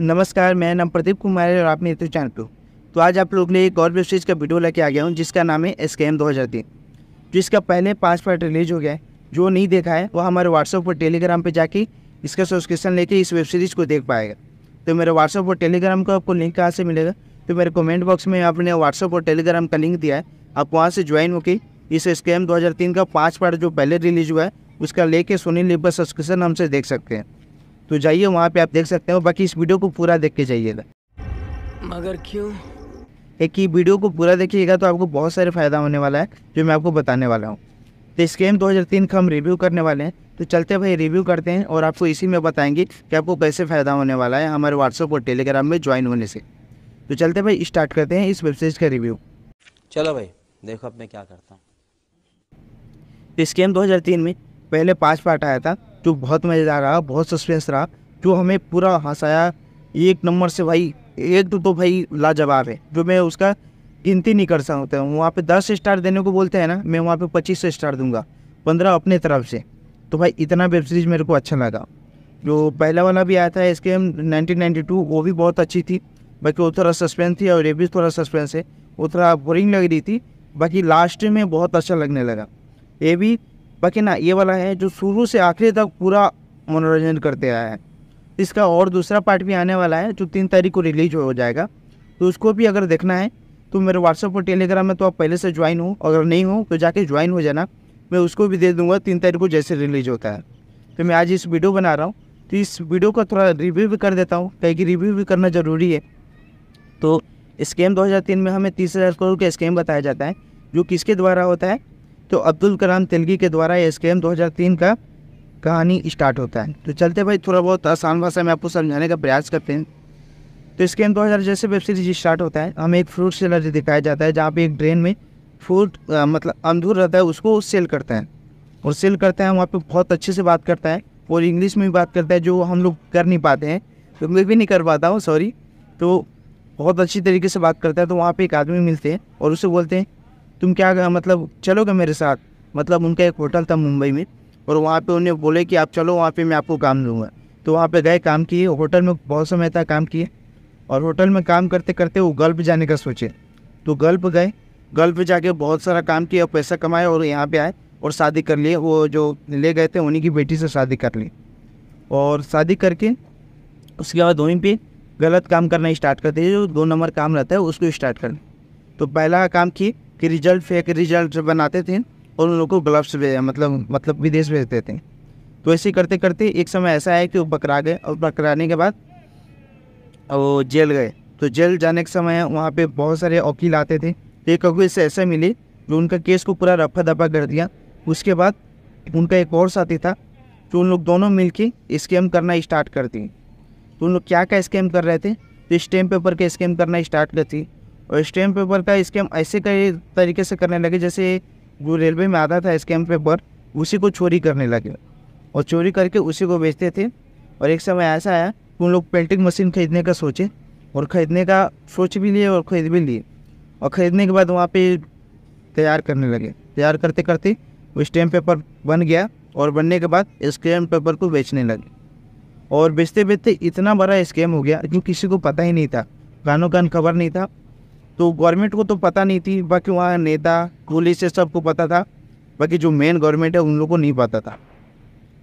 नमस्कार मैं नाम प्रदीप कुमार है और आप मेरे यूट्यूब चैनल पर तो आज आप लोग ने एक और वेब सीरीज़ का वीडियो लेके आ गया हूँ जिसका नाम है स्कैम दो हज़ार तीन जिसका पहले पाँच पार्ट रिलीज हो गया है जो नहीं देखा है वो हमारे व्हाट्सअप पर टेलीग्राम पर जाके इसका सब्सक्रिप्शन लेके इस वेब सीरीज़ को देख पाएगा तो मेरे व्हाट्सअप और टेलीग्राम का आपको लिंक कहाँ से मिलेगा तो मेरे कॉमेंट बॉक्स में आपने व्हाट्सअप और टेलीग्राम का लिंक दिया है आप वहाँ से ज्वाइन होकर इस स्कैम तीन का पाँच पार्ट जो पहले रिलीज हुआ है उसका लेके सोनी लिप सब्सक्रिप्शन हमसे देख सकते हैं तो जाइए वहाँ पे आप देख सकते हो बाकी इस वीडियो को पूरा देख के जाइएगा मगर क्यों एक ही वीडियो को पूरा देखिएगा तो आपको बहुत सारे फ़ायदा होने वाला है जो मैं आपको बताने वाला हूँ तो इस गेम दो का हम रिव्यू करने वाले हैं तो चलते भाई रिव्यू करते हैं और आपको इसी में बताएंगे कि आपको कैसे फ़ायदा होने वाला है हमारे व्हाट्सअप और टेलीग्राम में ज्वाइन होने से तो चलते भाई स्टार्ट करते हैं इस वेबसाइट का रिव्यू चलो भाई देखो अब मैं क्या करता हूँ तो इस गेम 2003 में पहले पाँच पार्ट आया था जो बहुत मज़ेदार रहा बहुत सस्पेंस रहा जो हमें पूरा हंसाया एक नंबर से भाई एक तो, तो भाई लाजवाब है जो मैं उसका गिनती नहीं कर सकता हूँ वहाँ पे दस स्टार देने को बोलते हैं ना मैं वहाँ पे पच्चीस स्टार दूंगा पंद्रह अपने तरफ से तो भाई इतना वेब सीरीज़ मेरे को अच्छा लगा जो पहला वाला भी आया था इसके नाइनटीन वो भी बहुत अच्छी थी बाकी वो थोड़ा सस्पेंस थी और ये भी थोड़ा सस्पेंस है वो थोड़ा बोरिंग लग रही थी बाकी लास्ट में बहुत अच्छा लगने लगा ये भी बाकी ना ये वाला है जो शुरू से आखिरी तक पूरा मनोरंजन करते आया है इसका और दूसरा पार्ट भी आने वाला है जो तीन तारीख को रिलीज हो जाएगा तो उसको भी अगर देखना है तो मेरे व्हाट्सअप और टेलीग्राम में तो आप पहले से ज्वाइन हो अगर नहीं हो तो जाके ज्वाइन हो जाना मैं उसको भी दे दूंगा तीन तारीख को जैसे रिलीज होता है तो मैं आज इस वीडियो बना रहा हूँ तो इस वीडियो का थोड़ा रिव्यू भी कर देता हूँ कहीं रिव्यू भी करना ज़रूरी है तो स्कैम दो में हमें तीस हज़ार करोड़ का स्कैम बताया जाता है जो किसके द्वारा होता है तो अब्दुल कलाम तेलगी के द्वारा एस के एम दो हज़ार तीन का कहानी स्टार्ट होता है तो चलते भाई थोड़ा बहुत आसान भाषा में आपको समझाने का प्रयास करते हैं तो इसके एम दो हज़ार जैसे वेब सीरीज स्टार्ट होता है हमें एक फ्रूट सेलर दिखाया जाता है जहाँ पे एक ड्रेन में फ्रूट मतलब अंधूर रहता है उसको सेल करता है और सेल करते हैं वहाँ पे बहुत अच्छे से बात करता है और इंग्लिश में भी बात करता है जो हम लोग कर नहीं पाते हैं तो मैं भी नहीं कर पाता हूँ सॉरी तो बहुत अच्छी तरीके से बात करता है तो वहाँ पर एक आदमी मिलते हैं और उसे बोलते हैं तुम क्या मतलब चलोगे मेरे साथ मतलब उनका एक होटल था मुंबई में और वहाँ पे उन्हें बोले कि आप चलो वहाँ पे मैं आपको काम दूंगा तो वहाँ पे गए काम किए होटल में बहुत समय तक काम किए और होटल में काम करते करते वो गल्फ जाने का सोचे तो गल्फ गए गल्फ जाके बहुत सारा काम किया पैसा कमाया और यहाँ पे आए और शादी कर लिए वो जो ले गए थे उन्हीं की बेटी से शादी कर ली और शादी करके उसके बाद वहीं पे गलत काम करना स्टार्ट करते जो दो नंबर काम रहता है उसको स्टार्ट कर तो पहला काम किए कि रिजल्ट फेक रिजल्ट बनाते थे और उन लोग को ग्लव्स मतलब मतलब विदेश भेजते थे तो ऐसे करते करते एक समय ऐसा आया कि वो पकड़ा गए और पकड़ाने के बाद वो जेल गए तो जेल जाने के समय वहाँ पे बहुत सारे वकील आते थे तो एक वकील से ऐसे मिले जो उनका केस को पूरा रफा दफा कर दिया उसके बाद उनका एक और साथी था जो तो उन लोग दोनों मिल के स्कैम करना स्टार्ट कर दिए तो उन लोग क्या क्या स्कैम कर रहे थे तो स्टैम्प पेपर के स्कैम करना स्टार्ट करती और स्टैम्प पेपर का स्कैम ऐसे कई तरीके से करने लगे जैसे जो रेलवे में आता था स्टैम्प पेपर उसी को चोरी करने लगे और चोरी करके उसी को बेचते थे और एक समय ऐसा आया कि उन लोग पेंटिंग मशीन खरीदने का सोचे और ख़रीदने का सोच भी लिए और ख़रीद भी लिए और ख़रीदने के बाद वहाँ पे तैयार करने लगे तैयार करते करते वो स्टैम्प पेपर बन गया और बनने के बाद स्कैम पेपर को बेचने लगे और बेचते बेचते इतना बड़ा स्कैम हो गया जो किसी को पता ही नहीं था कानों कान खबर नहीं था तो गवर्नमेंट को तो पता नहीं थी बाकी वहाँ नेता पुलिस सबको पता था बाकी जो मेन गवर्नमेंट है उन लोगों को नहीं पता था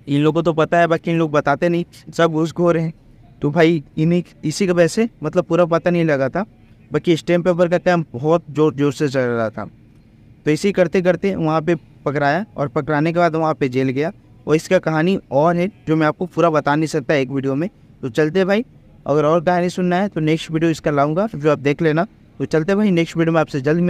इन लोगों को तो पता है बाकी इन लोग बताते नहीं सब रहे हैं तो भाई इन्हीं इसी के वजह से मतलब पूरा पता नहीं लगा था बाकी स्टैम्प पेपर का काम बहुत जोर जोर से चल रहा था तो इसी करते करते वहाँ पे पकड़ाया और पकड़ाने के बाद वहाँ पे जेल गया और इसका कहानी और है जो मैं आपको पूरा बता नहीं सकता एक वीडियो में तो चलते भाई अगर और कहानी सुनना है तो नेक्स्ट वीडियो इसका लाऊंगा जो आप देख लेना तो चलते भाई नेक्स्ट वीडियो में आपसे जल्द